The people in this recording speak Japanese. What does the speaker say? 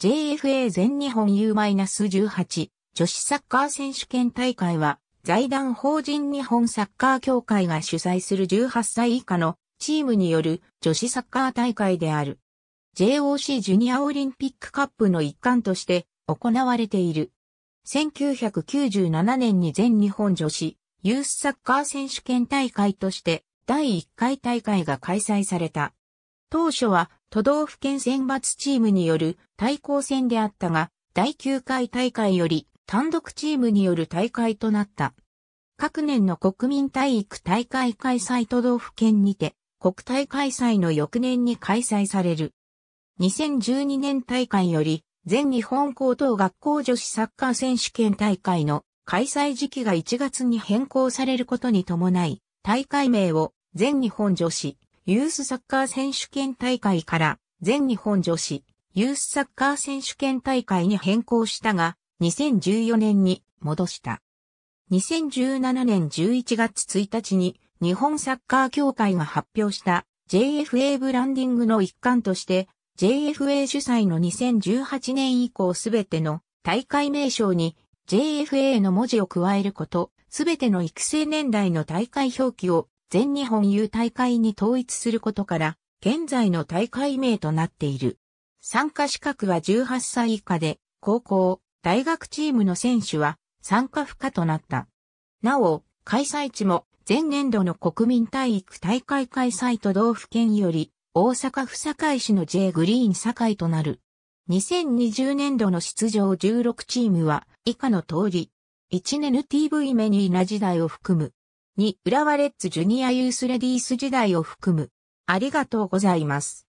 JFA 全日本 U-18 女子サッカー選手権大会は、財団法人日本サッカー協会が主催する18歳以下のチームによる女子サッカー大会である。JOC ジュニアオリンピックカップの一環として行われている。1997年に全日本女子ユースサッカー選手権大会として第1回大会が開催された。当初は都道府県選抜チームによる対抗戦であったが、第9回大会より単独チームによる大会となった。各年の国民体育大会開催都道府県にて、国体開催の翌年に開催される。2012年大会より、全日本高等学校女子サッカー選手権大会の開催時期が1月に変更されることに伴い、大会名を全日本女子ユースサッカー選手権大会から全日本女子ユースサッカー選手権大会に変更したが、2014年に戻した。2017年11月1日に日本サッカー協会が発表した JFA ブランディングの一環として JFA 主催の2018年以降すべての大会名称に JFA の文字を加えること、すべての育成年代の大会表記を全日本有大会に統一することから、現在の大会名となっている。参加資格は18歳以下で、高校、大学チームの選手は参加不可となった。なお、開催地も前年度の国民体育大会開催都道府県より大阪府堺市の J グリーン堺となる。2020年度の出場16チームは以下の通り、1年 TV メニーな時代を含むに浦和レッズジュニアユースレディース時代を含む。ありがとうございます。